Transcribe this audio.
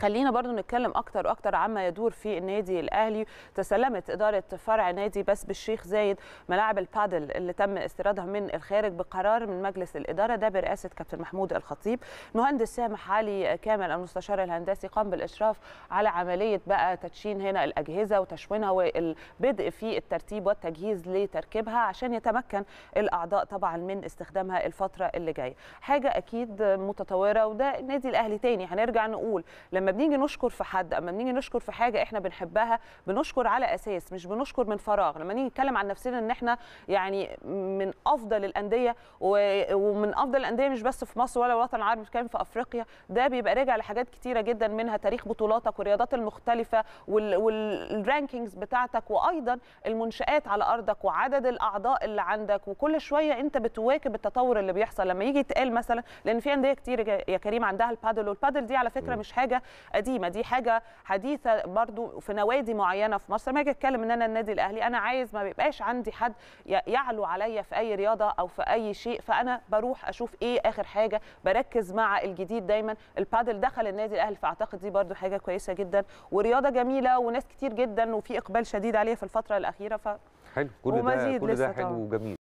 خلينا برضو نتكلم اكتر واكتر عما يدور في النادي الاهلي تسلمت اداره فرع نادي بس بالشيخ زايد ملاعب البادل اللي تم استيرادها من الخارج بقرار من مجلس الاداره ده برئاسه كابتن محمود الخطيب مهندس سامح علي كامل المستشار الهندسي قام بالاشراف على عمليه بقى تدشين هنا الاجهزه وتشوينها والبدء في الترتيب والتجهيز لتركيبها عشان يتمكن الاعضاء طبعا من استخدامها الفتره اللي جايه حاجه اكيد متطوره وده النادي الاهلي تاني هنرجع نقول لما بنيجي نشكر في حد اما بنيجي نشكر في حاجه احنا بنحبها بنشكر على اساس مش بنشكر من فراغ لما نيجي نتكلم عن نفسنا ان احنا يعني من افضل الانديه ومن افضل الانديه مش بس في مصر ولا الوطن العربي بنتكلم في افريقيا ده بيبقى راجع لحاجات كتيره جدا منها تاريخ بطولاتك والرياضات المختلفه والرانكينجز بتاعتك وايضا المنشات على ارضك وعدد الاعضاء اللي عندك وكل شويه انت بتواكب التطور اللي بيحصل لما يجي يتقال مثلا لان في انديه كتير يا كريم عندها البادل والبادل دي على فكره مش حاجه قديمه دي حاجه حديثه برضو في نوادي معينه في مصر لما اجي اتكلم ان انا النادي الاهلي انا عايز ما بيبقاش عندي حد يعلو عليا في اي رياضه او في اي شيء فانا بروح اشوف ايه اخر حاجه بركز مع الجديد دايما البادل دخل النادي الاهلي فاعتقد دي برضو حاجه كويسه جدا ورياضه جميله وناس كتير جدا وفي اقبال شديد عليها في الفتره الاخيره ف حلو كل ده كل ده حلو وجميل